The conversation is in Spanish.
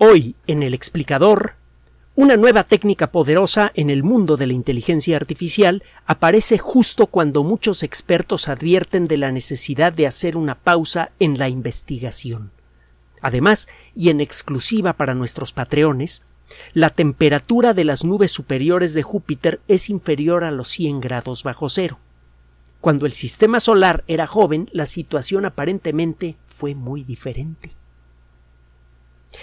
Hoy, en el explicador, una nueva técnica poderosa en el mundo de la inteligencia artificial aparece justo cuando muchos expertos advierten de la necesidad de hacer una pausa en la investigación. Además, y en exclusiva para nuestros patreones, la temperatura de las nubes superiores de Júpiter es inferior a los 100 grados bajo cero. Cuando el sistema solar era joven, la situación aparentemente fue muy diferente.